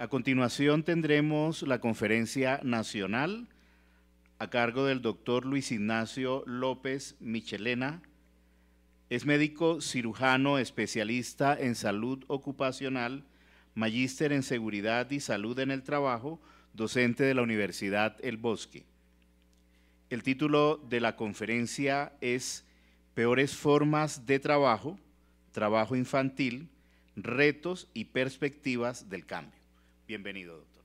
A continuación tendremos la conferencia nacional a cargo del doctor Luis Ignacio López Michelena. Es médico cirujano especialista en salud ocupacional, magíster en seguridad y salud en el trabajo, docente de la Universidad El Bosque. El título de la conferencia es Peores formas de trabajo, trabajo infantil, retos y perspectivas del cambio. Bienvenido, doctor.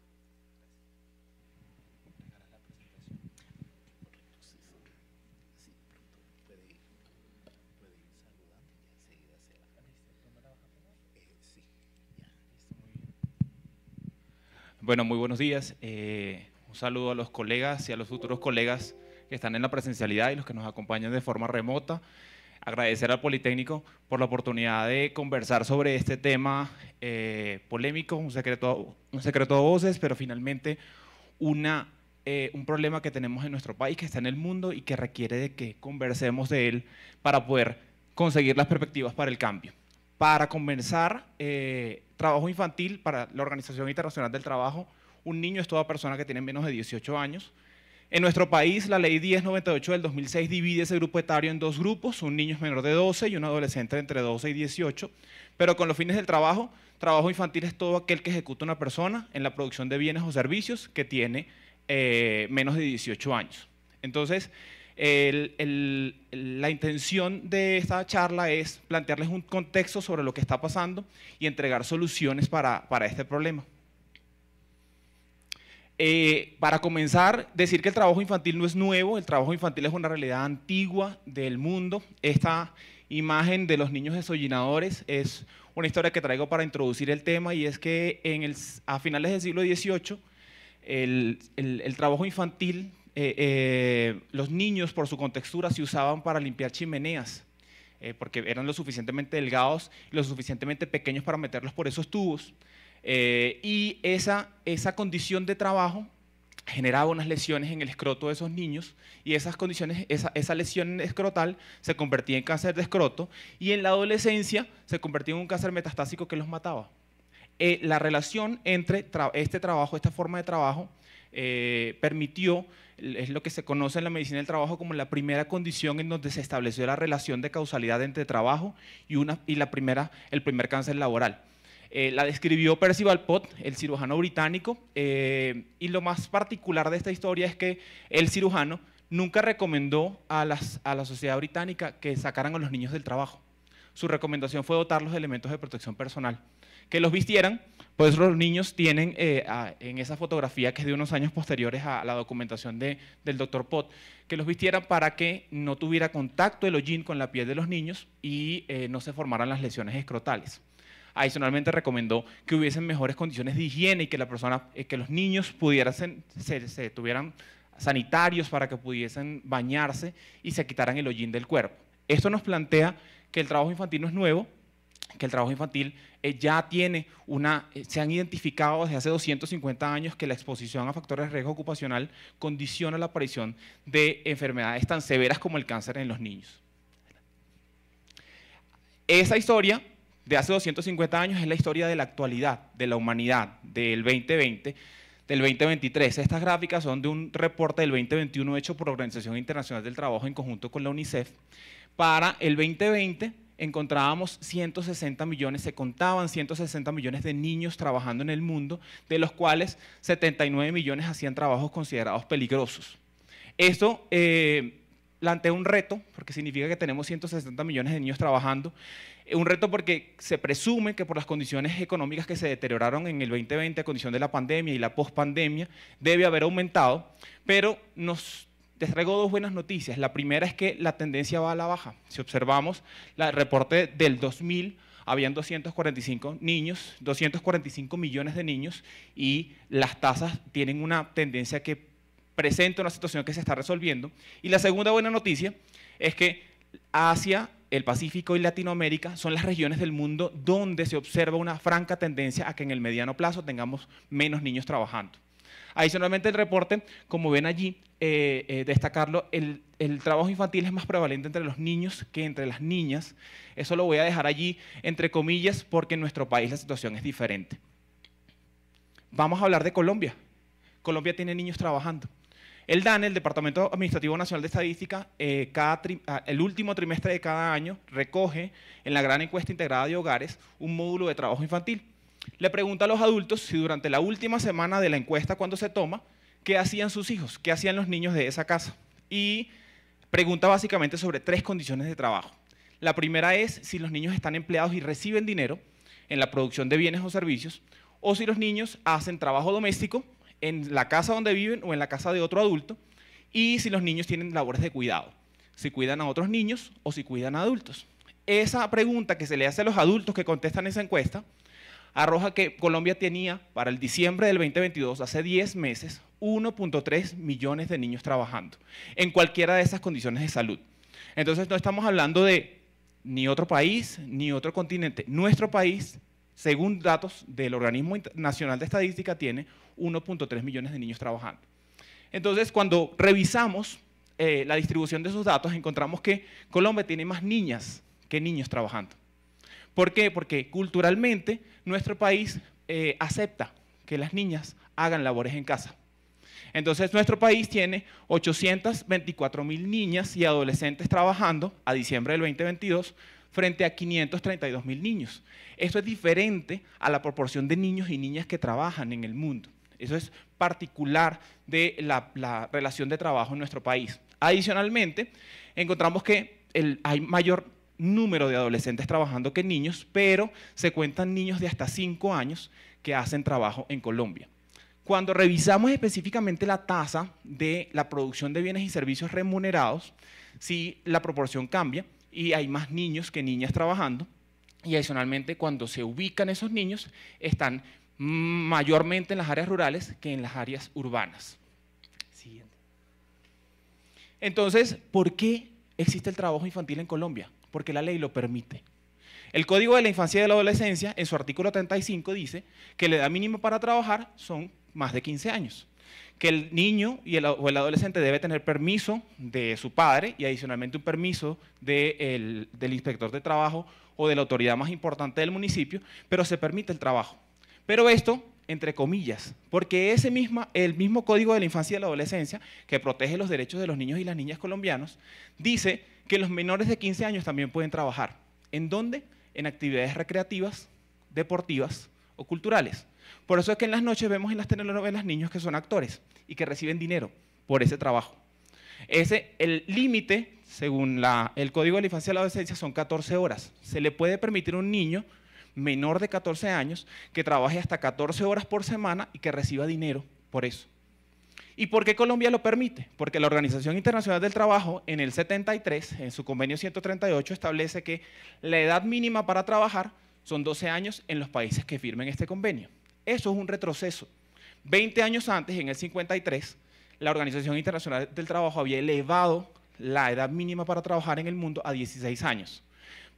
Bueno, muy buenos días. Eh, un saludo a los colegas y a los futuros colegas que están en la presencialidad y los que nos acompañan de forma remota agradecer al Politécnico por la oportunidad de conversar sobre este tema eh, polémico, un secreto, un secreto a voces, pero finalmente una, eh, un problema que tenemos en nuestro país, que está en el mundo y que requiere de que conversemos de él para poder conseguir las perspectivas para el cambio. Para comenzar, eh, trabajo infantil para la Organización Internacional del Trabajo, un niño es toda persona que tiene menos de 18 años, en nuestro país, la ley 1098 del 2006 divide ese grupo etario en dos grupos, un niño menor de 12 y un adolescente entre 12 y 18, pero con los fines del trabajo, trabajo infantil es todo aquel que ejecuta una persona en la producción de bienes o servicios que tiene eh, menos de 18 años. Entonces, la intención de esta charla es plantearles un contexto sobre lo que está pasando y entregar soluciones para este problema. Eh, para comenzar, decir que el trabajo infantil no es nuevo, el trabajo infantil es una realidad antigua del mundo. Esta imagen de los niños desollinadores es una historia que traigo para introducir el tema y es que en a finales del siglo XVIII el, trabajo infantil, eh, eh, los niños por su contextura se usaban para limpiar chimeneas porque eran lo suficientemente delgados, lo suficientemente pequeños para meterlos por esos tubos. Eh, y esa, condición de trabajo generaba unas lesiones en el escroto de esos niños y esas condiciones, esa, lesión escrotal se convertía en cáncer de escroto y en la adolescencia se convertía en un cáncer metastásico que los mataba. Eh, la relación entre este trabajo, esta forma de trabajo, eh, permitió, es lo que se conoce en la medicina del trabajo como la primera condición en donde se estableció la relación de causalidad entre trabajo y, una, y la primera, el primer cáncer laboral. Eh, la describió Percival Pott, el cirujano británico, eh, y lo más particular de esta historia es que el cirujano nunca recomendó a, la sociedad británica que sacaran a los niños del trabajo. Su recomendación fue dotarlos de elementos de protección personal, que los vistieran, pues los niños tienen eh, en esa fotografía que es de unos años posteriores a la documentación del doctor Pott, que los vistieran para que no tuviera contacto el hollín con la piel de los niños y no se formaran las lesiones escrotales. Adicionalmente recomendó que hubiesen mejores condiciones de higiene y que, la persona, eh, que los niños pudieran, se, tuvieran sanitarios para que pudiesen bañarse y se quitaran el hollín del cuerpo. Esto nos plantea que el trabajo infantil no es nuevo, que el trabajo infantil eh, ya tiene una, eh, se han identificado desde hace 250 años que la exposición a factores de riesgo ocupacional condiciona la aparición de enfermedades tan severas como el cáncer en los niños. Esa historia de hace 250 años es la historia de la actualidad, de la humanidad, del 2020, del 2023. Estas gráficas son de un reporte del 2021 hecho por la Organización Internacional del Trabajo en conjunto con la UNICEF. Para el 2020 encontrábamos 160 millones, se contaban 160 millones de niños trabajando en el mundo, de los cuales 79 millones hacían trabajos considerados peligrosos. Esto eh, ante un reto, porque significa que tenemos 160 millones de niños trabajando, eh, un reto porque se presume que por las condiciones económicas que se deterioraron en el 2020 a condición de la pandemia y la pospandemia, debe haber aumentado, pero nos traigo dos buenas noticias. La primera es que la tendencia va a la baja. Si observamos el reporte del 2000, habían 245 niños, 245 millones de niños y las tasas tienen una tendencia que Presenta una situación que se está resolviendo. Y la segunda buena noticia es que Asia, el Pacífico y Latinoamérica son las regiones del mundo donde se observa una franca tendencia a que en el mediano plazo tengamos menos niños trabajando. Adicionalmente el reporte, como ven allí, eh, eh, destacarlo, el, trabajo infantil es más prevalente entre los niños que entre las niñas. Eso lo voy a dejar allí entre comillas porque en nuestro país la situación es diferente. Vamos a hablar de Colombia. Colombia tiene niños trabajando. El DANE, el Departamento Administrativo Nacional de Estadística, eh, cada ah, el último trimestre de cada año recoge en la gran encuesta integrada de hogares un módulo de trabajo infantil. Le pregunta a los adultos si durante la última semana de la encuesta, cuando se toma, qué hacían sus hijos, qué hacían los niños de esa casa. Y pregunta básicamente sobre tres condiciones de trabajo. La primera es si los niños están empleados y reciben dinero en la producción de bienes o servicios, o si los niños hacen trabajo doméstico en la casa donde viven o en la casa de otro adulto, y si los niños tienen labores de cuidado, si cuidan a otros niños o si cuidan a adultos. Esa pregunta que se le hace a los adultos que contestan esa encuesta arroja que Colombia tenía para el diciembre del 2022, hace 10 meses, 1.3 millones de niños trabajando en cualquiera de esas condiciones de salud. Entonces no estamos hablando de ni otro país, ni otro continente. Nuestro país según datos del Organismo Nacional de Estadística, tiene 1.3 millones de niños trabajando. Entonces, cuando revisamos eh, la distribución de esos datos, encontramos que Colombia tiene más niñas que niños trabajando. ¿Por qué? Porque culturalmente nuestro país eh, acepta que las niñas hagan labores en casa. Entonces nuestro país tiene 824 mil niñas y adolescentes trabajando a diciembre del 2022 frente a 532 mil niños. Esto es diferente a la proporción de niños y niñas que trabajan en el mundo. Eso es particular de la, relación de trabajo en nuestro país. Adicionalmente, encontramos que el, hay mayor número de adolescentes trabajando que niños, pero se cuentan niños de hasta 5 años que hacen trabajo en Colombia. Cuando revisamos específicamente la tasa de la producción de bienes y servicios remunerados, si sí, la proporción cambia, y hay más niños que niñas trabajando. Y adicionalmente, cuando se ubican esos niños, están mayormente en las áreas rurales que en las áreas urbanas. Siguiente. Entonces, ¿por qué existe el trabajo infantil en Colombia? Porque la ley lo permite. El Código de la Infancia y de la Adolescencia, en su artículo 35, dice que la edad mínima para trabajar son más de 15 años que el niño y el, o el adolescente debe tener permiso de su padre y adicionalmente un permiso de del inspector de trabajo o de la autoridad más importante del municipio, pero se permite el trabajo. Pero esto entre comillas, porque ese el mismo Código de la Infancia y la Adolescencia, que protege los derechos de los niños y las niñas colombianos, dice que los menores de 15 años también pueden trabajar. ¿En dónde? En actividades recreativas, deportivas o culturales. Por eso es que en las noches vemos en las telenovelas niños que son actores y que reciben dinero por ese trabajo. Ese, el límite, según el Código de la Infancia y la Adolescencia, son 14 horas. Se le puede permitir a un niño menor de 14 años que trabaje hasta 14 horas por semana y que reciba dinero por eso. ¿Y por qué Colombia lo permite? Porque la Organización Internacional del Trabajo en el 73, en su convenio 138, establece que la edad mínima para trabajar son 12 años en los países que firmen este convenio. Eso es un retroceso. Veinte años antes, en el 53, la Organización Internacional del Trabajo había elevado la edad mínima para trabajar en el mundo a 16 años.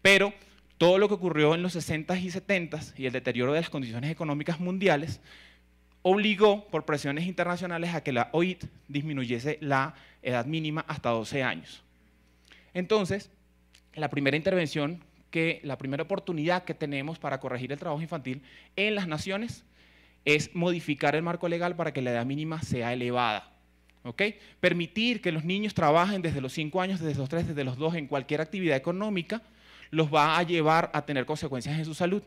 Pero todo lo que ocurrió en los 60 y 70 y el deterioro de las condiciones económicas mundiales obligó por presiones internacionales a que la OIT disminuyese la edad mínima hasta 12 años. Entonces, la primera intervención que la primera oportunidad que tenemos para corregir el trabajo infantil en las naciones es modificar el marco legal para que la edad mínima sea elevada. Permitir que los niños trabajen desde los 5 años, desde los 3, desde los 2 en cualquier actividad económica los va a llevar a tener consecuencias en su salud.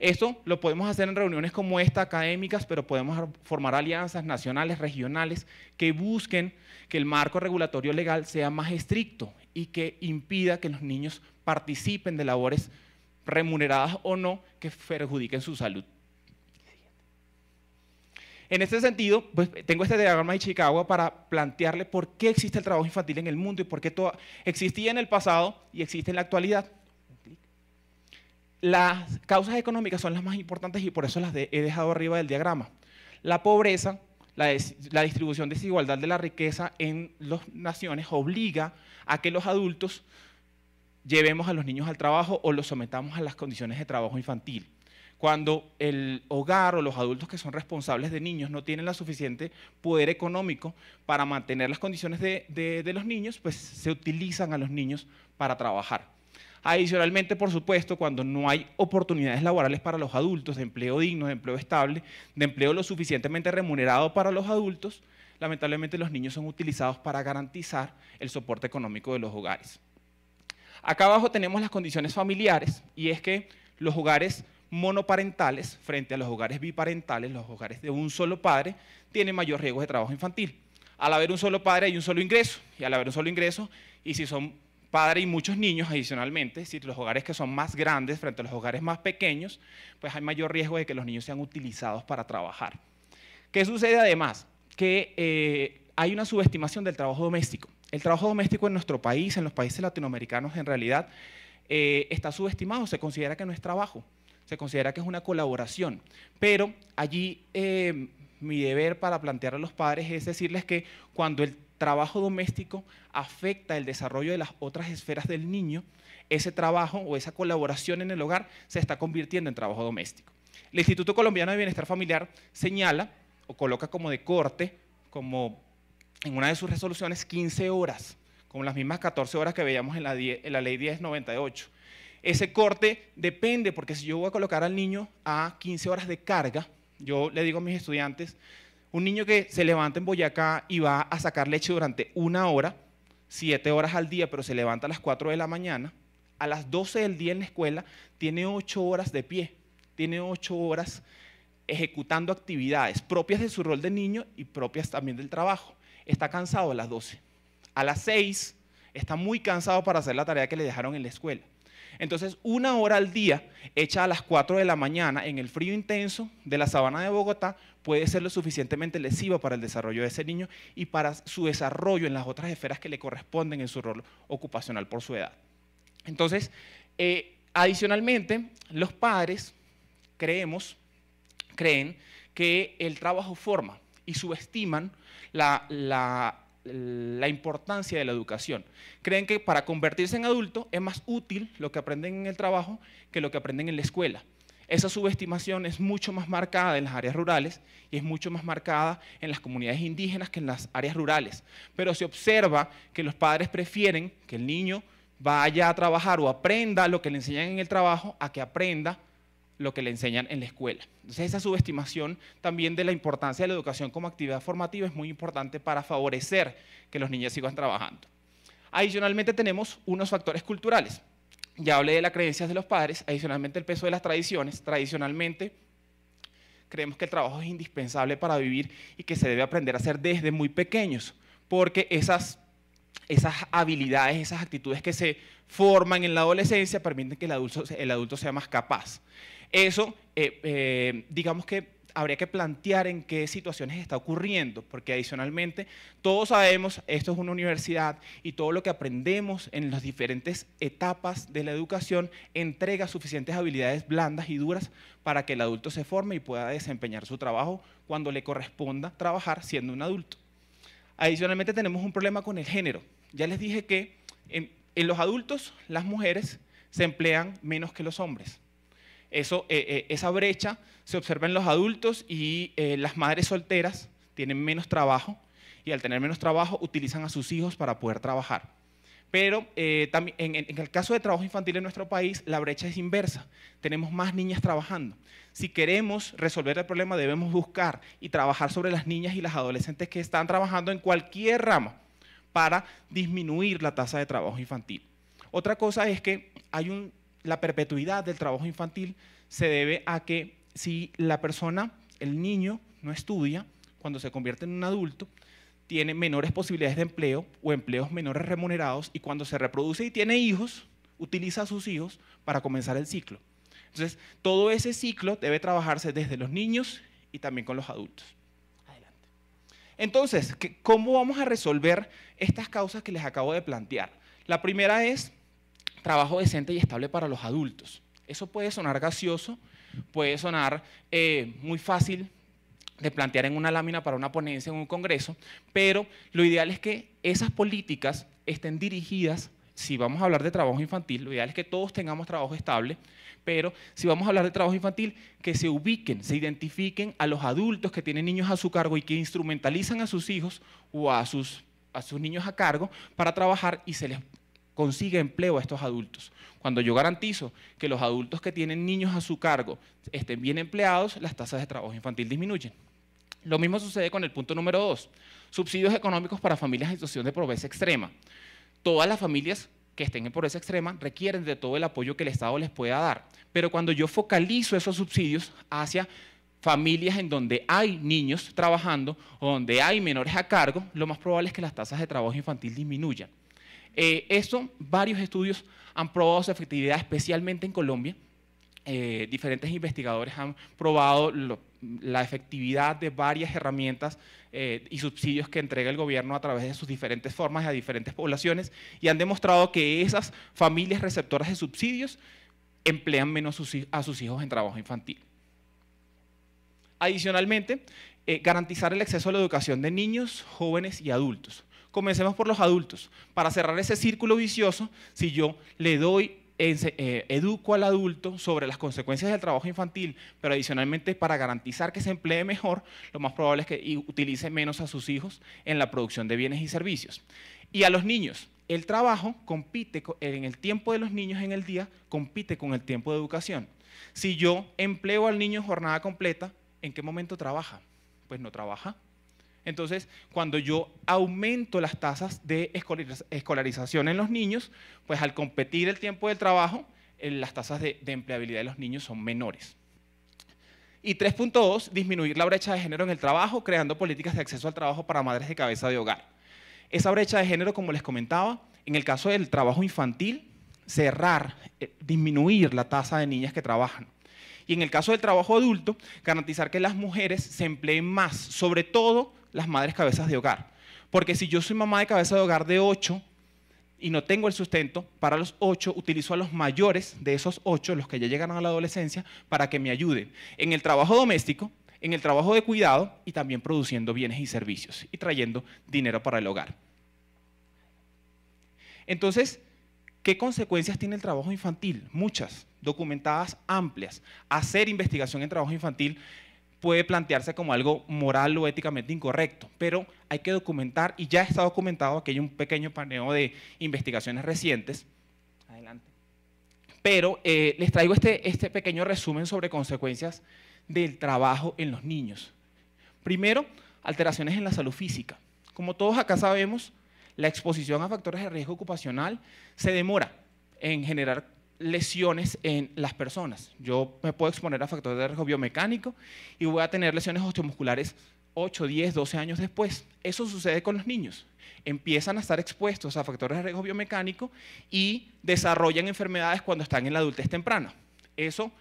Esto lo podemos hacer en reuniones como esta, académicas, pero podemos formar alianzas nacionales, regionales, que busquen que el marco regulatorio legal sea más estricto y que impida que los niños participen de labores remuneradas o no que perjudiquen su salud. En este sentido, pues, tengo este diagrama de Chicago para plantearle por qué existe el trabajo infantil en el mundo y por qué todo, existía en el pasado y existe en la actualidad. Las causas económicas son las más importantes y por eso las he dejado arriba del diagrama. La pobreza, la, la distribución desigualdad de la riqueza en las naciones obliga a que los adultos llevemos a los niños al trabajo o los sometamos a las condiciones de trabajo infantil cuando el hogar o los adultos que son responsables de niños no tienen la suficiente poder económico para mantener las condiciones de, de los niños, pues se utilizan a los niños para trabajar. Adicionalmente, por supuesto, cuando no hay oportunidades laborales para los adultos, de empleo digno, de empleo estable, de empleo lo suficientemente remunerado para los adultos, lamentablemente los niños son utilizados para garantizar el soporte económico de los hogares. Acá abajo tenemos las condiciones familiares y es que los hogares monoparentales frente a los hogares biparentales, los hogares de un solo padre, tienen mayor riesgo de trabajo infantil. Al haber un solo padre hay un solo ingreso, y al haber un solo ingreso, y si son padres y muchos niños adicionalmente, si los hogares que son más grandes frente a los hogares más pequeños, pues hay mayor riesgo de que los niños sean utilizados para trabajar. ¿Qué sucede además? Que eh, hay una subestimación del trabajo doméstico. El trabajo doméstico en nuestro país, en los países latinoamericanos en realidad, eh, está subestimado, se considera que no es trabajo se considera que es una colaboración, pero allí eh, mi deber para plantear a los padres es decirles que cuando el trabajo doméstico afecta el desarrollo de las otras esferas del niño, ese trabajo o esa colaboración en el hogar se está convirtiendo en trabajo doméstico. El Instituto Colombiano de Bienestar Familiar señala o coloca como de corte, como en una de sus resoluciones, 15 horas, como las mismas 14 horas que veíamos en la, en la ley 1098 ese corte depende, porque si yo voy a colocar al niño a 15 horas de carga, yo le digo a mis estudiantes, un niño que se levanta en Boyacá y va a sacar leche durante una hora, siete horas al día, pero se levanta a las 4 de la mañana, a las 12 del día en la escuela, tiene 8 horas de pie, tiene 8 horas ejecutando actividades propias de su rol de niño y propias también del trabajo. Está cansado a las 12. A las 6 está muy cansado para hacer la tarea que le dejaron en la escuela. Entonces, una hora al día, hecha a las 4 de la mañana en el frío intenso de la sabana de Bogotá, puede ser lo suficientemente lesiva para el desarrollo de ese niño y para su desarrollo en las otras esferas que le corresponden en su rol ocupacional por su edad. Entonces, eh, adicionalmente, los padres creemos, creen que el trabajo forma y subestiman la la importancia de la educación. Creen que para convertirse en adulto es más útil lo que aprenden en el trabajo que lo que aprenden en la escuela. Esa subestimación es mucho más marcada en las áreas rurales y es mucho más marcada en las comunidades indígenas que en las áreas rurales. Pero se observa que los padres prefieren que el niño vaya a trabajar o aprenda lo que le enseñan en el trabajo a que aprenda lo que le enseñan en la escuela. Entonces esa subestimación también de la importancia de la educación como actividad formativa es muy importante para favorecer que los niños sigan trabajando. Adicionalmente tenemos unos factores culturales. Ya hablé de las creencias de los padres, adicionalmente el peso de las tradiciones. Tradicionalmente creemos que el trabajo es indispensable para vivir y que se debe aprender a hacer desde muy pequeños, porque esas esas habilidades, esas actitudes que se forman en la adolescencia permiten que el adulto, el adulto, sea más capaz. Eso, eh, eh, digamos que habría que plantear en qué situaciones está ocurriendo, porque adicionalmente todos sabemos, esto es una universidad y todo lo que aprendemos en las diferentes etapas de la educación entrega suficientes habilidades blandas y duras para que el adulto se forme y pueda desempeñar su trabajo cuando le corresponda trabajar siendo un adulto. Adicionalmente tenemos un problema con el género. Ya les dije que en los adultos las mujeres se emplean menos que los hombres eso, eh, eh, esa brecha se observa en los adultos y eh, las madres solteras tienen menos trabajo y al tener menos trabajo utilizan a sus hijos para poder trabajar. Pero también, en, el caso de trabajo infantil en nuestro país, la brecha es inversa. Tenemos más niñas trabajando. Si queremos resolver el problema, debemos buscar y trabajar sobre las niñas y las adolescentes que están trabajando en cualquier rama para disminuir la tasa de trabajo infantil. Otra cosa es que hay un la perpetuidad del trabajo infantil se debe a que si la persona, el niño, no estudia, cuando se convierte en un adulto, tiene menores posibilidades de empleo o empleos menores remunerados y cuando se reproduce y tiene hijos, utiliza a sus hijos para comenzar el ciclo. Entonces, todo ese ciclo debe trabajarse desde los niños y también con los adultos. Adelante. Entonces, ¿cómo vamos a resolver estas causas que les acabo de plantear? La primera es trabajo decente y estable para los adultos. Eso puede sonar gaseoso, puede sonar eh, muy fácil de plantear en una lámina para una ponencia en un congreso, pero lo ideal es que esas políticas estén dirigidas, si vamos a hablar de trabajo infantil, lo ideal es que todos tengamos trabajo estable, pero si vamos a hablar de trabajo infantil, que se ubiquen, se identifiquen a los adultos que tienen niños a su cargo y que instrumentalizan a sus hijos o sus, a sus niños a cargo para trabajar y se les consigue empleo a estos adultos. Cuando yo garantizo que los adultos que tienen niños a su cargo estén bien empleados, las tasas de trabajo infantil disminuyen. Lo mismo sucede con el punto número dos, subsidios económicos para familias en situación de pobreza extrema. Todas las familias que estén en pobreza extrema requieren de todo el apoyo que el Estado les pueda dar. Pero cuando yo focalizo esos subsidios hacia familias en donde hay niños trabajando o donde hay menores a cargo, lo más probable es que las tasas de trabajo infantil disminuyan. Eh, eso, varios estudios han probado su efectividad, especialmente en Colombia. Eh, diferentes investigadores han probado la efectividad de varias herramientas eh, y subsidios que entrega el gobierno a través de sus diferentes formas a diferentes poblaciones y han demostrado que esas familias receptoras de subsidios emplean menos a sus hijos en trabajo infantil. Adicionalmente, garantizar el acceso a la educación de niños, jóvenes y adultos. Comencemos por los adultos. Para cerrar ese círculo vicioso, si yo le doy eh, educo al adulto sobre las consecuencias del trabajo infantil, pero adicionalmente para garantizar que se emplee mejor, lo más probable es que utilice menos a sus hijos en la producción de bienes y servicios. Y a los niños, el trabajo compite en el tiempo de los niños en el día, compite con el tiempo de educación. Si yo empleo al niño en jornada completa, ¿en qué momento trabaja? Pues no trabaja, entonces, cuando yo aumento las tasas de escolarización en los niños, pues al competir el tiempo del trabajo, eh, las tasas de, empleabilidad de los niños son menores. Y 3.2, disminuir la brecha de género en el trabajo, creando políticas de acceso al trabajo para madres de cabeza de hogar. Esa brecha de género, como les comentaba, en el caso del trabajo infantil, cerrar, eh, disminuir la tasa de niñas que trabajan. Y en el caso del trabajo adulto, garantizar que las mujeres se empleen más, sobre todo las madres cabezas de hogar. Porque si yo soy mamá de cabeza de hogar de 8 y no tengo el sustento, para los 8 utilizo a los mayores de esos ocho, los que ya llegaron a la adolescencia, para que me ayuden en el trabajo doméstico, en el trabajo de cuidado y también produciendo bienes y servicios y trayendo dinero para el hogar. Entonces, ¿qué consecuencias tiene el trabajo infantil? Muchas, documentadas amplias. Hacer investigación en trabajo infantil puede plantearse como algo moral o éticamente incorrecto, pero hay que documentar, y ya está documentado, que hay un pequeño paneo de investigaciones recientes. Adelante. Pero eh, les traigo este, este pequeño resumen sobre consecuencias del trabajo en los niños. Primero, alteraciones en la salud física. Como todos acá sabemos, la exposición a factores de riesgo ocupacional se demora en generar lesiones en las personas. Yo me puedo exponer a factores de riesgo biomecánico y voy a tener lesiones osteomusculares 8, 10, 12 años después. Eso sucede con los niños. Empiezan a estar expuestos a factores de riesgo biomecánico y desarrollan enfermedades cuando están en la adultez temprana. Eso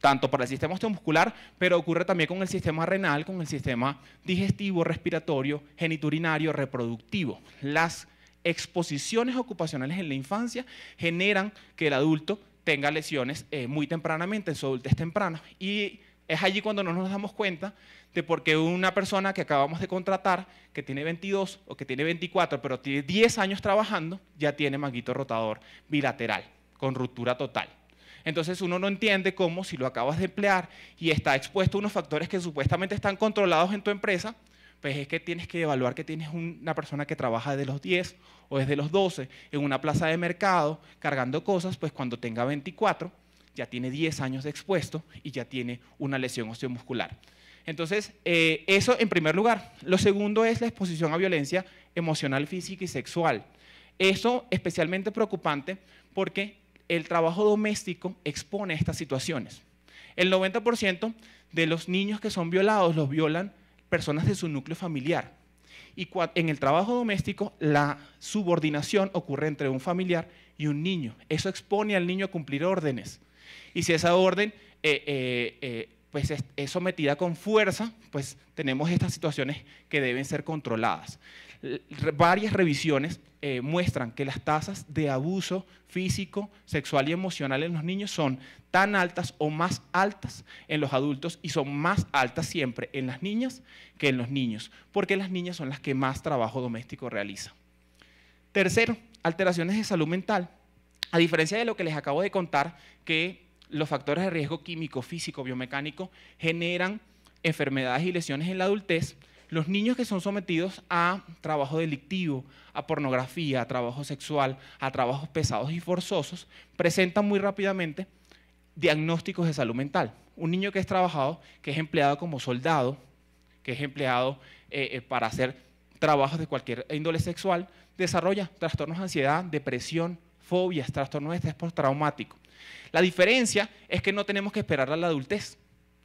tanto para el sistema osteomuscular, pero ocurre también con el sistema renal, con el sistema digestivo, respiratorio, geniturinario, reproductivo. Las exposiciones ocupacionales en la infancia generan que el adulto tenga lesiones eh, muy tempranamente, en su adultez temprana. Y es allí cuando no nos damos cuenta de por qué una persona que acabamos de contratar, que tiene 22 o que tiene 24, pero tiene 10 años trabajando, ya tiene manguito rotador bilateral, con ruptura total. Entonces uno no entiende cómo si lo acabas de emplear y está expuesto a unos factores que supuestamente están controlados en tu empresa, pues es que tienes que evaluar que tienes una persona que trabaja desde los 10 o desde los 12 en una plaza de mercado cargando cosas, pues cuando tenga 24 ya tiene 10 años de expuesto y ya tiene una lesión osteomuscular. Entonces, eh, eso en primer lugar. Lo segundo es la exposición a violencia emocional, física y sexual. Eso especialmente preocupante porque el trabajo doméstico expone estas situaciones. El 90% de los niños que son violados los violan personas de su núcleo familiar. Y en el trabajo doméstico, la subordinación ocurre entre un familiar y un niño. Eso expone al niño a cumplir órdenes. Y si esa orden eh, eh, eh, pues es, sometida con fuerza, pues tenemos estas situaciones que deben ser controladas. Eh, varias revisiones eh, muestran que las tasas de abuso físico, sexual y emocional en los niños son tan altas o más altas en los adultos y son más altas siempre en las niñas que en los niños, porque las niñas son las que más trabajo doméstico realizan. Tercero, alteraciones de salud mental. A diferencia de lo que les acabo de contar, que los factores de riesgo químico, físico, biomecánico generan enfermedades y lesiones en la adultez, los niños que son sometidos a trabajo delictivo, a pornografía, a trabajo sexual, a trabajos pesados y forzosos, presentan muy rápidamente diagnósticos de salud mental. Un niño que es trabajado, que es empleado como soldado, que es empleado eh, eh, para hacer trabajos de cualquier índole sexual, desarrolla trastornos de ansiedad, depresión, fobias, trastornos de estrés postraumático. La diferencia es que no tenemos que esperar a la adultez.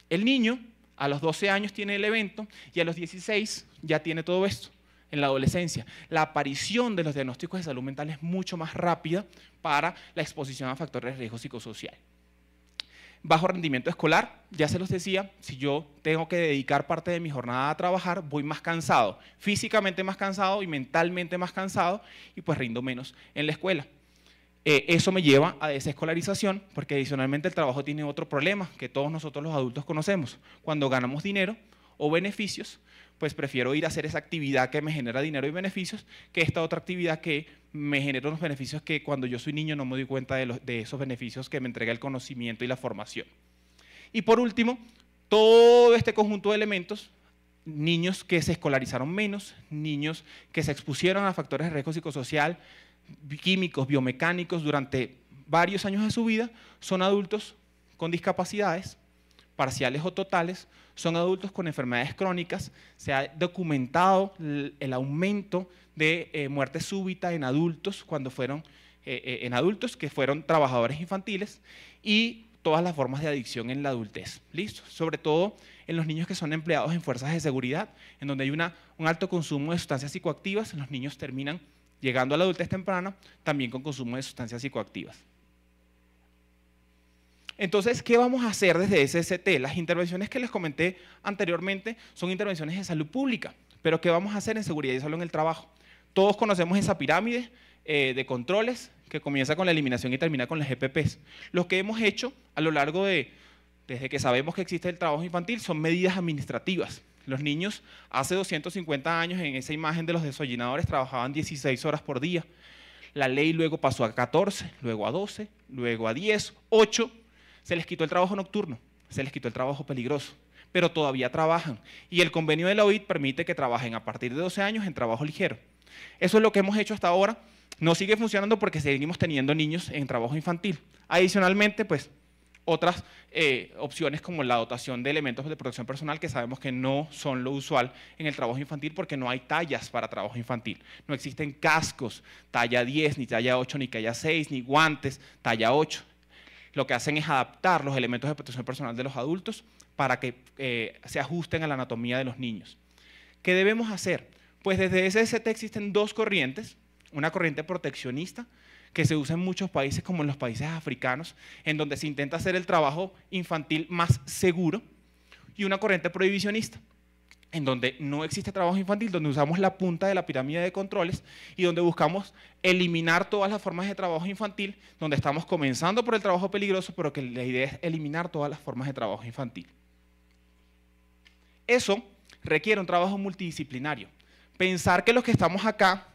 El niño a los 12 años tiene el evento y a los 16 ya tiene todo esto en la adolescencia. La aparición de los diagnósticos de salud mental es mucho más rápida para la exposición a factores de riesgo psicosocial. Bajo rendimiento escolar, ya se los decía, si yo tengo que dedicar parte de mi jornada a trabajar, voy más cansado, físicamente más cansado y mentalmente más cansado y pues rindo menos en la escuela. Eh, eso me lleva a desescolarización, porque adicionalmente el trabajo tiene otro problema que todos nosotros los adultos conocemos. Cuando ganamos dinero o beneficios, pues prefiero ir a hacer esa actividad que me genera dinero y beneficios que esta otra actividad que me genera unos beneficios que cuando yo soy niño no me doy cuenta de, los, de esos beneficios que me entrega el conocimiento y la formación. Y por último, todo este conjunto de elementos niños que se escolarizaron menos, niños que se expusieron a factores de riesgo psicosocial, químicos, biomecánicos durante varios años de su vida, son adultos con discapacidades, parciales o totales, son adultos con enfermedades crónicas, se ha documentado el aumento de eh, muerte súbita en adultos cuando fueron eh, eh, en adultos que fueron trabajadores infantiles y todas las formas de adicción en la adultez. ¿Listo? Sobre todo en los niños que son empleados en fuerzas de seguridad, en donde hay una, un alto consumo de sustancias psicoactivas, los niños terminan llegando a la adultez temprana, también con consumo de sustancias psicoactivas. Entonces, ¿qué vamos a hacer desde SST? Las intervenciones que les comenté anteriormente son intervenciones de salud pública, pero ¿qué vamos a hacer en seguridad y salud en el trabajo? Todos conocemos esa pirámide eh, de controles que comienza con la eliminación y termina con las EPPs. Lo que hemos hecho a lo largo de, desde que sabemos que existe el trabajo infantil, son medidas administrativas los niños hace 250 años en esa imagen de los desollinadores trabajaban 16 horas por día. La ley luego pasó a 14, luego a 12, luego a 10, 8. Se les quitó el trabajo nocturno, se les quitó el trabajo peligroso, pero todavía trabajan. Y el convenio de la OIT permite que trabajen a partir de 12 años en trabajo ligero. Eso es lo que hemos hecho hasta ahora. No sigue funcionando porque seguimos teniendo niños en trabajo infantil. Adicionalmente, pues otras eh, opciones como la dotación de elementos de protección personal que sabemos que no son lo usual en el trabajo infantil porque no hay tallas para trabajo infantil. No existen cascos talla 10, ni talla 8, ni talla 6, ni guantes talla 8. Lo que hacen es adaptar los elementos de protección personal de los adultos para que eh, se ajusten a la anatomía de los niños. ¿Qué debemos hacer? Pues desde SST existen dos corrientes, una corriente proteccionista que se usa en muchos países como en los países africanos, en donde se intenta hacer el trabajo infantil más seguro, y una corriente prohibicionista, en donde no existe trabajo infantil, donde usamos la punta de la pirámide de controles y donde buscamos eliminar todas las formas de trabajo infantil, donde estamos comenzando por el trabajo peligroso, pero que la idea es eliminar todas las formas de trabajo infantil. Eso requiere un trabajo multidisciplinario. Pensar que los que estamos acá,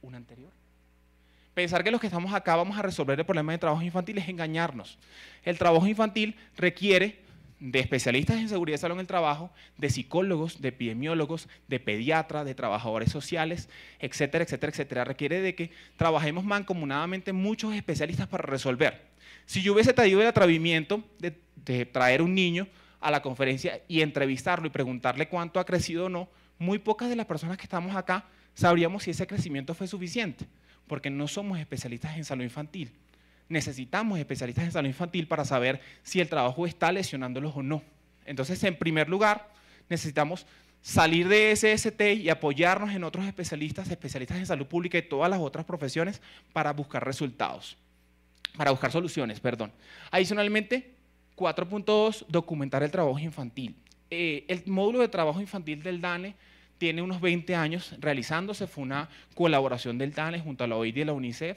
una anterior, Pensar que los que estamos acá vamos a resolver el problema de trabajo infantil es engañarnos. El trabajo infantil requiere de especialistas en seguridad y salud en el trabajo, de psicólogos, de epidemiólogos, de pediatras, de trabajadores sociales, etcétera, etcétera, etcétera. Requiere de que trabajemos mancomunadamente muchos especialistas para resolver. Si yo hubiese tenido el atrevimiento de traer un niño a la conferencia y entrevistarlo y preguntarle cuánto ha crecido o no, muy pocas de las personas que estamos acá sabríamos si ese crecimiento fue suficiente porque no somos especialistas en salud infantil. Necesitamos especialistas en salud infantil para saber si el trabajo está lesionándolos o no. Entonces, en primer lugar, necesitamos salir de SST y apoyarnos en otros especialistas, especialistas en salud pública y todas las otras profesiones para buscar resultados, para buscar soluciones, perdón. Adicionalmente, 4.2, documentar el trabajo infantil. Eh, el módulo de trabajo infantil del DANE tiene unos 20 años realizándose, fue una colaboración del TANE junto a la OID y la UNICEF,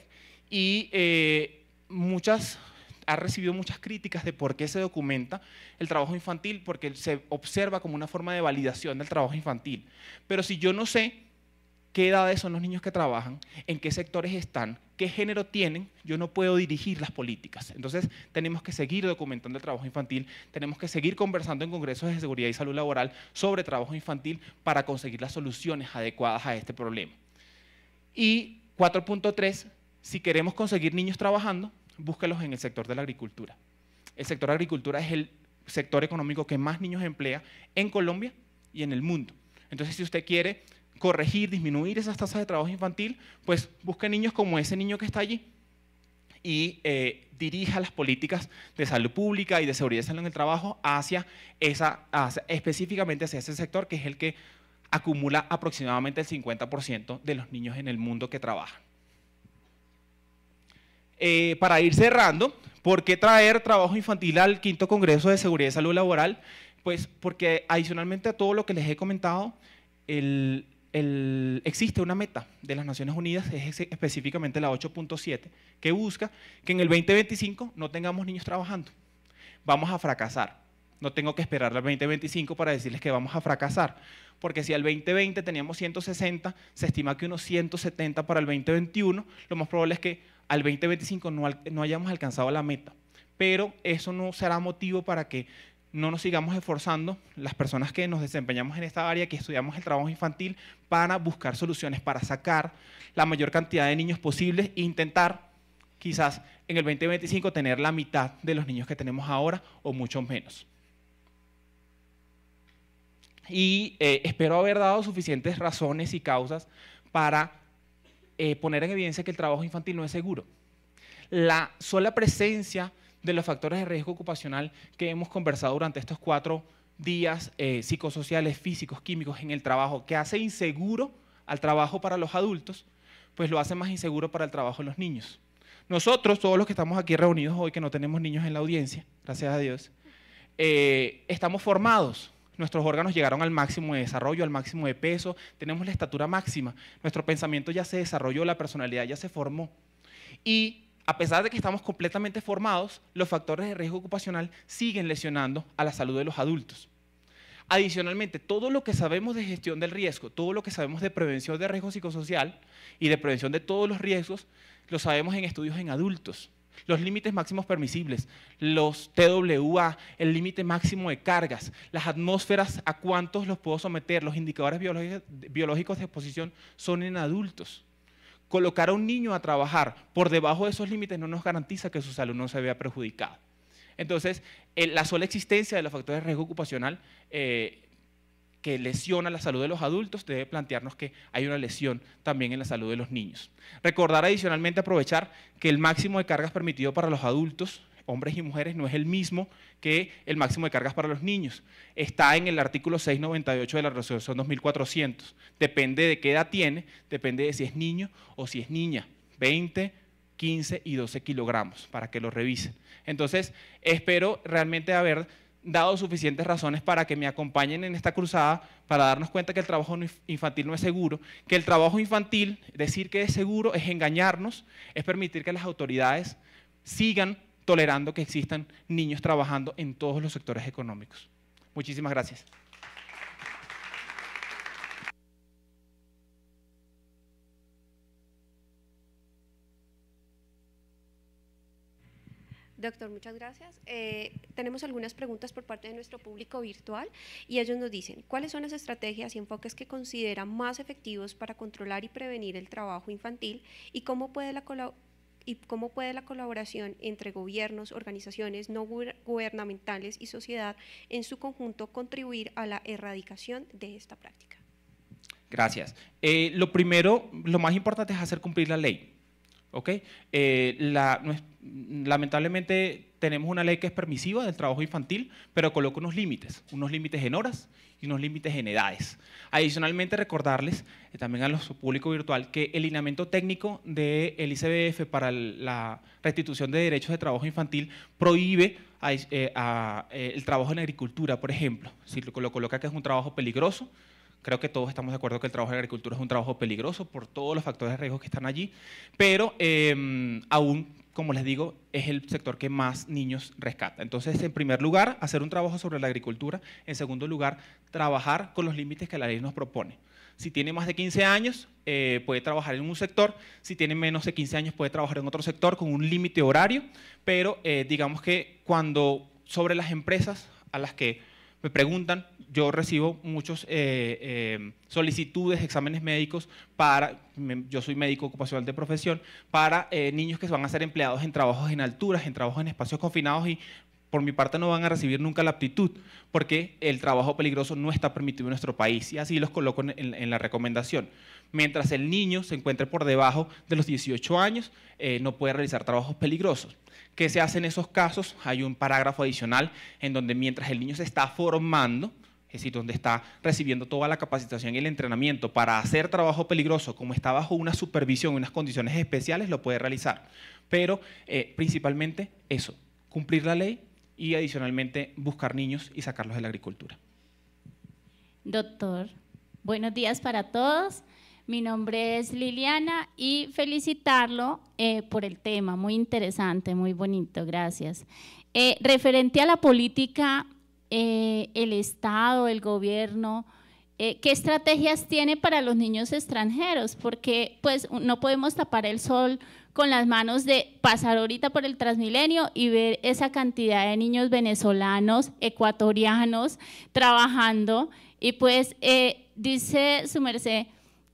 y eh, muchas ha recibido muchas críticas de por qué se documenta el trabajo infantil, porque se observa como una forma de validación del trabajo infantil. Pero si yo no sé qué edades son los niños que trabajan, en qué sectores están, qué género tienen, yo no puedo dirigir las políticas. Entonces, tenemos que seguir documentando el trabajo infantil, tenemos que seguir conversando en congresos de seguridad y salud laboral sobre trabajo infantil para conseguir las soluciones adecuadas a este problema. Y 4.3, si queremos conseguir niños trabajando, búsquelos en el sector de la agricultura. El sector de la agricultura es el sector económico que más niños emplea en Colombia y en el mundo. Entonces, si usted quiere corregir, disminuir esas tasas de trabajo infantil, pues busque niños como ese niño que está allí y eh, dirija las políticas de salud pública y de seguridad de salud en el trabajo hacia esa, específicamente hacia ese sector que es el que acumula aproximadamente el 50% de los niños en el mundo que trabajan. Eh, para ir cerrando, ¿por qué traer trabajo infantil al quinto Congreso de Seguridad y Salud Laboral? Pues porque adicionalmente a todo lo que les he comentado, el, existe una meta de las Naciones Unidas, es específicamente la 8.7, que busca que en el 2025 no tengamos niños trabajando. Vamos a fracasar. No tengo que esperar al 2025 para decirles que vamos a fracasar, porque si al 2020 teníamos 160, se estima que unos 170 para el 2021, lo más probable es que al 2025 no, no hayamos alcanzado la meta. Pero eso no será motivo para que no nos sigamos esforzando las personas que nos desempeñamos en esta área, que estudiamos el trabajo infantil, para buscar soluciones, para sacar la mayor cantidad de niños posibles e intentar quizás en el 2025 tener la mitad de los niños que tenemos ahora o mucho menos. Y eh, espero haber dado suficientes razones y causas para eh, poner en evidencia que el trabajo infantil no es seguro. La sola presencia de los factores de riesgo ocupacional que hemos conversado durante estos cuatro días eh, psicosociales, físicos, químicos en el trabajo, que hace inseguro al trabajo para los adultos, pues lo hace más inseguro para el trabajo de los niños. Nosotros, todos los que estamos aquí reunidos hoy, que no tenemos niños en la audiencia, gracias a Dios, eh, estamos formados. Nuestros órganos llegaron al máximo de desarrollo, al máximo de peso, tenemos la estatura máxima, nuestro pensamiento ya se desarrolló, la personalidad ya se formó. Y a pesar de que estamos completamente formados, los factores de riesgo ocupacional siguen lesionando a la salud de los adultos. Adicionalmente, todo lo que sabemos de gestión del riesgo, todo lo que sabemos de prevención de riesgo psicosocial y de prevención de todos los riesgos, lo sabemos en estudios en adultos. Los límites máximos permisibles, los TWA, el límite máximo de cargas, las atmósferas a cuántos los puedo someter, los indicadores biológicos de exposición son en adultos colocar a un niño a trabajar por debajo de esos límites no nos garantiza que su salud no se vea perjudicada. Entonces, eh, la sola existencia de los factores de riesgo ocupacional eh, que lesiona la salud de los adultos debe plantearnos que hay una lesión también en la salud de los niños. Recordar adicionalmente aprovechar que el máximo de cargas permitido para los adultos hombres y mujeres no es el mismo que el máximo de cargas para los niños. Está en el artículo 698 de la resolución 2400. Depende de qué edad tiene, depende de si es niño o si es niña. 20, 15 y 12 kilogramos para que lo revisen. Entonces, espero realmente haber dado suficientes razones para que me acompañen en esta cruzada, para darnos cuenta que el trabajo infantil no es seguro, que el trabajo infantil, decir que es seguro, es engañarnos, es permitir que las autoridades sigan tolerando que existan niños trabajando en todos los sectores económicos. Muchísimas gracias. Doctor, muchas gracias. Eh, tenemos algunas preguntas por parte de nuestro público virtual y ellos nos dicen, ¿cuáles son las estrategias y enfoques que consideran más efectivos para controlar y prevenir el trabajo infantil y cómo puede la y cómo puede la colaboración entre gobiernos, organizaciones no gubernamentales y sociedad en su conjunto contribuir a la erradicación de esta práctica. Gracias. Eh, lo primero, lo más importante es hacer cumplir la ley. ¿ok? Eh, lamentablemente tenemos una ley que es permisiva del trabajo infantil, pero coloca unos límites, unos límites en horas y unos límites en edades. Adicionalmente, recordarles eh, también a los público virtual que el lineamiento técnico del ICBF para la restitución de derechos de trabajo infantil prohíbe eh, el trabajo en agricultura, por ejemplo, si lo coloca que es un trabajo peligroso, Creo que todos estamos de acuerdo que el trabajo de agricultura es un trabajo peligroso por todos los factores de riesgo que están allí, pero em, aún, como les digo, es el sector que más niños rescata. Entonces, en primer lugar, hacer un trabajo sobre la agricultura. En segundo lugar, trabajar con los límites que la ley nos propone. Si tiene más de 15 años, eh, puede trabajar en un sector. Si tiene menos de 15 años, puede trabajar en otro sector con un límite horario. Pero eh, digamos que cuando sobre las empresas a las que me preguntan, yo recibo muchas eh, eh, solicitudes, exámenes médicos para, yo soy médico ocupacional de profesión, para eh, niños que van a ser empleados en trabajos en alturas, en trabajos en espacios confinados y por mi parte no van a recibir nunca la aptitud, porque el trabajo peligroso no está permitido en nuestro país, y así los coloco en, la recomendación. Mientras el niño se encuentre por debajo de los 18 años, eh, no puede realizar trabajos peligrosos. ¿Qué se hace en esos casos? Hay un parágrafo adicional en donde mientras el niño se está formando, es decir, donde está recibiendo toda la capacitación y el entrenamiento para hacer trabajo peligroso, como está bajo una supervisión, unas condiciones especiales, lo puede realizar. Pero eh, principalmente eso, cumplir la ley y adicionalmente buscar niños y sacarlos de la agricultura. Doctor, buenos días para todos. Mi nombre es Liliana y felicitarlo eh, por el tema, muy interesante, muy bonito, gracias. Eh, referente a la política, eh, el Estado, el gobierno, ¿qué estrategias tiene para los niños extranjeros? Porque pues no podemos tapar el sol con las manos de pasar ahorita por el Transmilenio y ver esa cantidad de niños venezolanos, ecuatorianos, trabajando. Y pues eh, dice su merced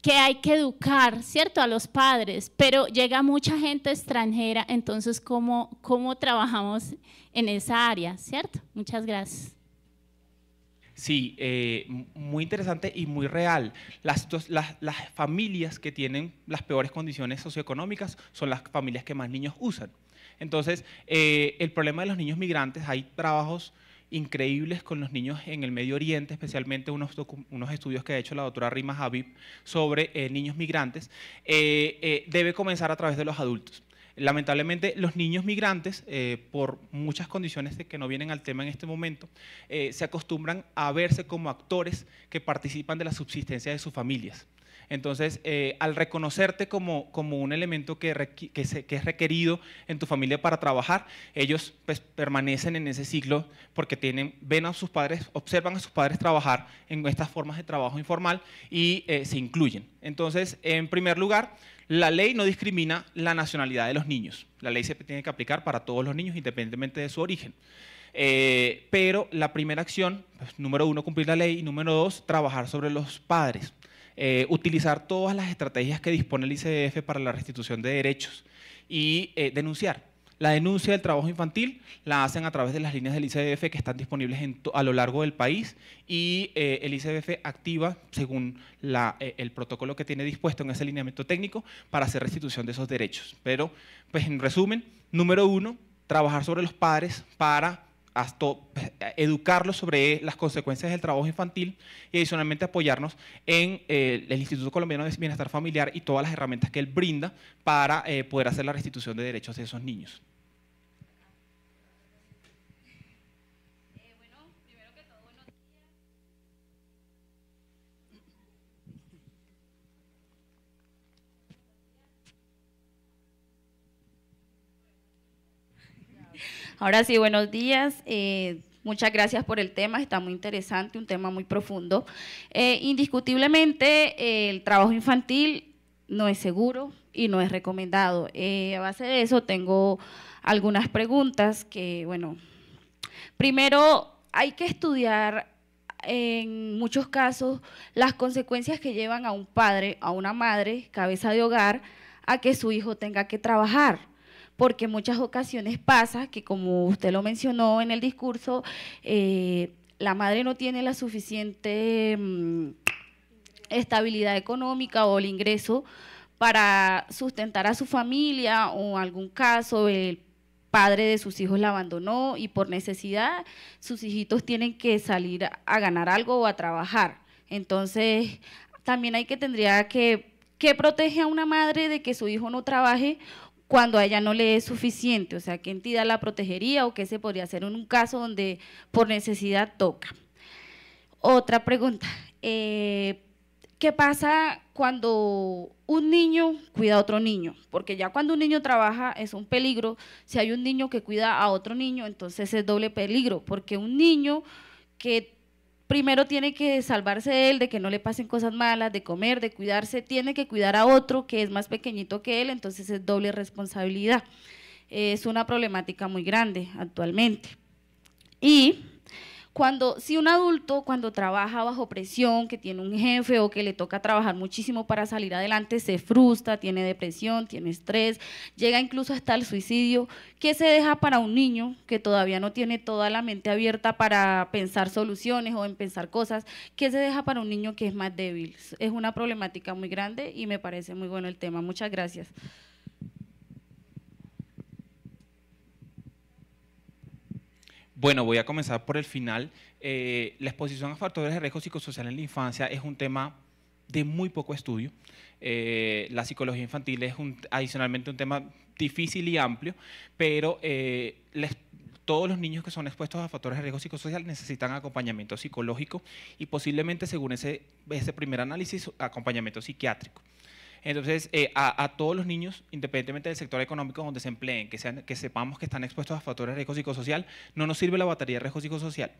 que hay que educar, ¿cierto?, a los padres, pero llega mucha gente extranjera, entonces, ¿cómo, cómo trabajamos en esa área, ¿cierto? Muchas gracias. Sí, eh, muy interesante y muy real. Las, familias que tienen las peores condiciones socioeconómicas son las familias que más niños usan. Entonces, eh, el problema de los niños migrantes, hay trabajos increíbles con los niños en el Medio Oriente, especialmente unos, estudios que ha hecho la doctora Rima Habib sobre eh, niños migrantes, debe comenzar a través de los adultos. Lamentablemente, los niños migrantes, eh, por muchas condiciones de que no vienen al tema en este momento, eh, se acostumbran a verse como actores que participan de la subsistencia de sus familias. Entonces, eh, al reconocerte como, como un elemento que, que, es requerido en tu familia para trabajar, ellos pues, permanecen en ese ciclo porque tienen, ven a sus padres, observan a sus padres trabajar en estas formas de trabajo informal y se incluyen. Entonces, en primer lugar, la ley no discrimina la nacionalidad de los niños. La ley se tiene que aplicar para todos los niños, independientemente de su origen. Eh, pero la primera acción, pues, número uno, cumplir la ley, y número dos, trabajar sobre los padres. Eh, utilizar todas las estrategias que dispone el ICF para la restitución de derechos y eh, denunciar. La denuncia del trabajo infantil la hacen a través de las líneas del ICBF que están disponibles a lo largo del país y eh, el ICBF activa, según eh, el protocolo que tiene dispuesto en ese lineamiento técnico, para hacer restitución de esos derechos. Pero, pues en resumen, número uno, trabajar sobre los padres para pues, educarlos sobre las consecuencias del trabajo infantil y adicionalmente apoyarnos en eh, el Instituto Colombiano de Bienestar Familiar y todas las herramientas que él brinda para poder hacer la restitución de derechos de esos niños. Ahora sí, buenos días. Eh, muchas gracias por el tema, está muy interesante, un tema muy profundo. Eh, indiscutiblemente, eh, el trabajo infantil no es seguro y no es recomendado. a base de eso tengo algunas preguntas que, bueno, primero hay que estudiar en muchos casos las consecuencias que llevan a un padre, a una madre, cabeza de hogar, a que su hijo tenga que trabajar porque muchas ocasiones pasa que, como usted lo mencionó en el discurso, eh, la madre no tiene la suficiente mm, estabilidad económica o el ingreso para sustentar a su familia o en algún caso el padre de sus hijos la abandonó y por necesidad sus hijitos tienen que salir a ganar algo o a trabajar. Entonces, también hay que tendría que, qué protege a una madre de que su hijo no trabaje cuando a ella no le es suficiente, o sea, qué entidad la protegería o qué se podría hacer en un caso donde por necesidad toca. Otra pregunta, eh, ¿qué pasa cuando un niño cuida a otro niño? Porque ya cuando un niño trabaja es un peligro, si hay un niño que cuida a otro niño, entonces es doble peligro, porque un niño que primero tiene que salvarse de él, de que no le pasen cosas malas, de comer, de cuidarse, tiene que cuidar a otro que es más pequeñito que él, entonces es doble responsabilidad. Es una problemática muy grande actualmente. Y cuando, si un adulto cuando trabaja bajo presión, que tiene un jefe o que le toca trabajar muchísimo para salir adelante, se frustra, tiene depresión, tiene estrés, llega incluso hasta el suicidio, ¿qué se deja para un niño que todavía no tiene toda la mente abierta para pensar soluciones o en pensar cosas? ¿Qué se deja para un niño que es más débil? Es una problemática muy grande y me parece muy bueno el tema. Muchas gracias. Bueno, voy a comenzar por el final. Eh, la exposición a factores de riesgo psicosocial en la infancia es un tema de muy poco estudio. Eh, la psicología infantil es adicionalmente un tema difícil y amplio, pero eh, todos los niños que son expuestos a factores de riesgo psicosocial necesitan acompañamiento psicológico y posiblemente, según ese primer análisis, acompañamiento psiquiátrico. Entonces, eh, a, todos los niños, independientemente del sector económico donde se empleen, que, sean, que sepamos que están expuestos a factores de riesgo psicosocial, no nos sirve la batería de riesgo psicosocial.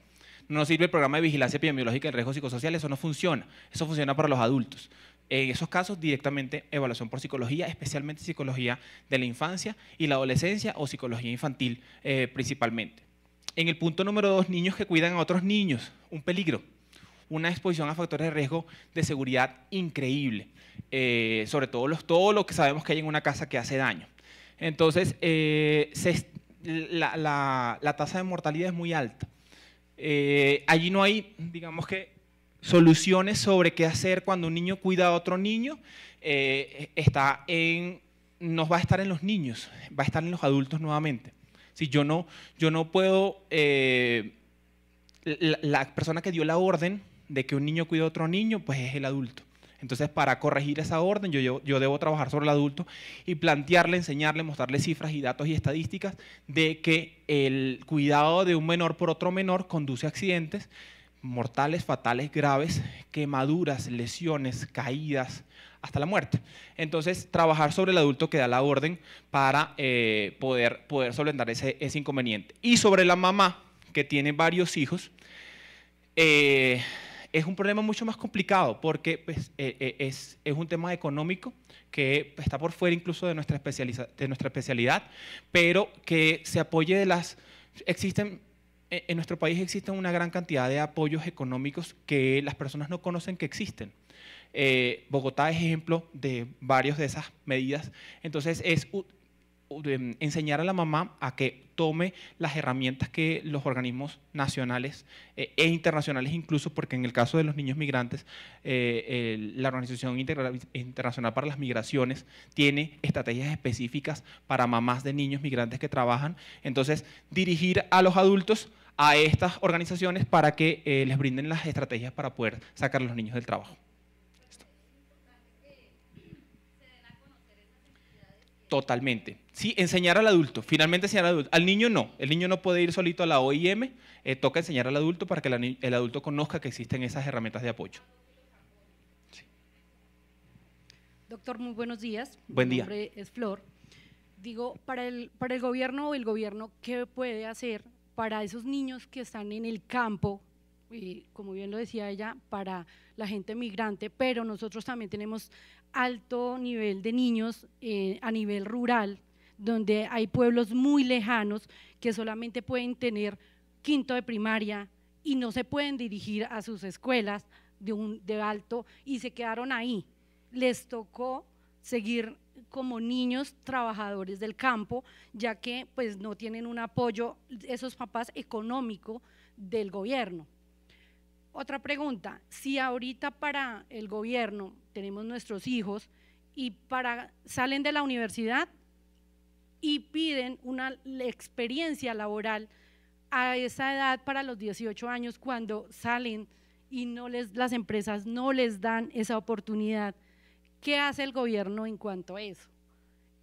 No nos sirve el programa de vigilancia epidemiológica de riesgo psicosocial, eso no funciona. Eso funciona para los adultos. En esos casos, directamente evaluación por psicología, especialmente psicología de la infancia y la adolescencia o psicología infantil eh, principalmente. En el punto número dos, niños que cuidan a otros niños, un peligro una exposición a factores de riesgo de seguridad increíble, eh, sobre todo, todo lo que sabemos que hay en una casa que hace daño. Entonces, eh, la, tasa de mortalidad es muy alta. Eh, allí no hay, digamos que, soluciones sobre qué hacer cuando un niño cuida a otro niño. está en, no va a estar en los niños, va a estar en los adultos nuevamente. Si yo no, yo no puedo, la, persona que dio la orden de que un niño cuida a otro niño, pues es el adulto. Entonces, para corregir esa orden, yo, yo, debo trabajar sobre el adulto y plantearle, enseñarle, mostrarle cifras y datos y estadísticas de que el cuidado de un menor por otro menor conduce a accidentes mortales, fatales, graves, quemaduras, lesiones, caídas, hasta la muerte. Entonces, trabajar sobre el adulto que da la orden para eh, poder, poder solventar ese, ese, inconveniente. Y sobre la mamá, que tiene varios hijos, eh, es un problema mucho más complicado porque pues, eh, eh, es, un tema económico que está por fuera incluso de nuestra, especialidad, pero que se apoye de las... Existen e, en nuestro país existen una gran cantidad de apoyos económicos que las personas no conocen que existen. Eh, Bogotá es ejemplo de varias de esas medidas. Entonces, es Mm, enseñar a la mamá a que tome las herramientas que los organismos nacionales eh, e internacionales, incluso porque en el caso de los niños migrantes, eh, la Organización Internacional para las Migraciones tiene estrategias específicas para mamás de niños migrantes que trabajan. Entonces, dirigir a los adultos a estas organizaciones para que eh, les brinden las estrategias para poder sacar a los niños del trabajo. Totalmente. Sí, enseñar al adulto, finalmente enseñar al adulto. Al niño no, el niño no puede ir solito a la OIM, eh, toca enseñar al adulto para que el adulto conozca que existen esas herramientas de apoyo. Doctor, muy buenos días. Buen día. nombre es Flor. Digo, para el, para el gobierno o el gobierno, ¿qué puede hacer para esos niños que están en el campo, y como bien lo decía ella, para la gente migrante, pero nosotros también tenemos alto nivel de niños eh, a nivel rural, donde hay pueblos muy lejanos que solamente pueden tener quinto de primaria y no se pueden dirigir a sus escuelas de, de alto y se quedaron ahí. Les tocó seguir como niños trabajadores del campo, ya que pues no tienen un apoyo esos papás económico del gobierno. Otra pregunta, si ahorita para el gobierno tenemos nuestros hijos y salen de la universidad y piden una experiencia laboral a esa edad para los 18 años cuando salen y no les las empresas no les dan esa oportunidad, ¿qué hace el gobierno en cuanto a eso?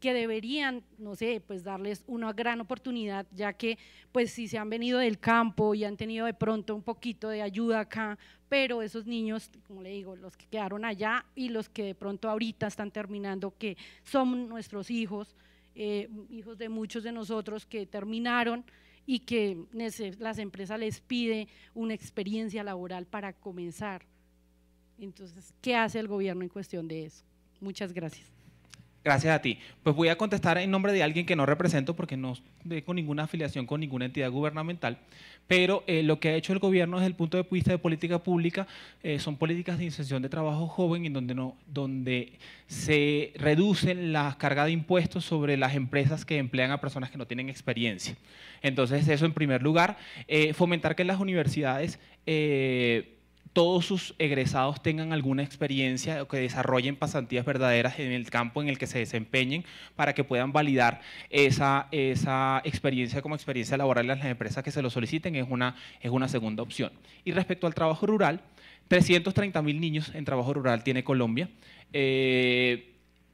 que deberían, no sé, pues darles una gran oportunidad, ya que pues si se han venido del campo y han tenido de pronto un poquito de ayuda acá, pero esos niños, como le digo, los que quedaron allá y los que de pronto ahorita están terminando, que son nuestros hijos, eh, hijos de muchos de nosotros que terminaron y que las empresas les piden una experiencia laboral para comenzar. Entonces, ¿qué hace el gobierno en cuestión de eso? Muchas gracias. Gracias a ti. Pues voy a contestar en nombre de alguien que no represento porque no tengo ninguna afiliación con ninguna entidad gubernamental, pero eh, lo que ha hecho el gobierno desde el punto de vista de política pública eh, son políticas de inserción de trabajo joven en donde, no, donde se reducen las cargas de impuestos sobre las empresas que emplean a personas que no tienen experiencia. Entonces eso en primer lugar, eh, fomentar que las universidades todos sus egresados tengan alguna experiencia o que desarrollen pasantías verdaderas en el campo en el que se desempeñen para que puedan validar esa, esa experiencia como experiencia laboral en las empresas que se lo soliciten, es una, es una segunda opción. Y respecto al trabajo rural, 330 mil niños en trabajo rural tiene Colombia. Eh,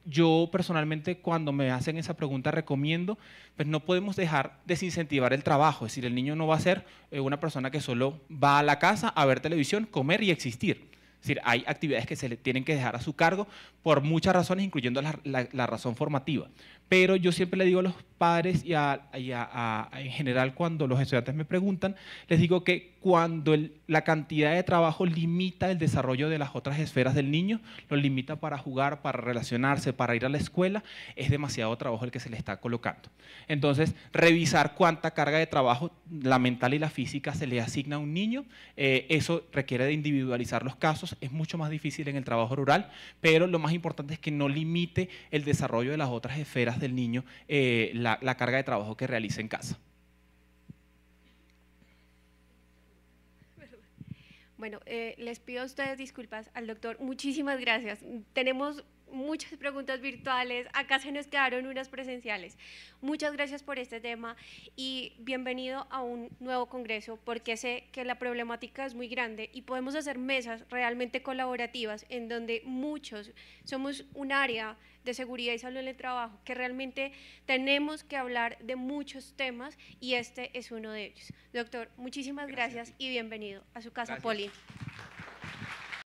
yo personalmente cuando me hacen esa pregunta recomiendo, pues no podemos dejar desincentivar el trabajo, es decir, el niño no va a ser eh, una persona que solo va a la casa a ver televisión, comer y existir. Es decir, hay actividades que se le tienen que dejar a su cargo por muchas razones, incluyendo la, la razón formativa. Pero yo siempre le digo a los padres y, en general cuando los estudiantes me preguntan, les digo que cuando la cantidad de trabajo limita el desarrollo de las otras esferas del niño, lo limita para jugar, para relacionarse, para ir a la escuela, es demasiado trabajo el que se le está colocando. Entonces, revisar cuánta carga de trabajo, la mental y la física, se le asigna a un niño, eh, eso requiere de individualizar los casos, es mucho más difícil en el trabajo rural, pero lo más importante es que no limite el desarrollo de las otras esferas del niño eh, la, carga de trabajo que realiza en casa. Bueno, eh, les pido a ustedes disculpas al doctor. Muchísimas gracias. Tenemos muchas preguntas virtuales, acá se nos quedaron unas presenciales. Muchas gracias por este tema y bienvenido a un nuevo congreso porque sé que la problemática es muy grande y podemos hacer mesas realmente colaborativas en donde muchos somos un área de seguridad y salud en el trabajo que realmente tenemos que hablar de muchos temas y este es uno de ellos. Doctor, muchísimas gracias, y bienvenido a su casa Poli.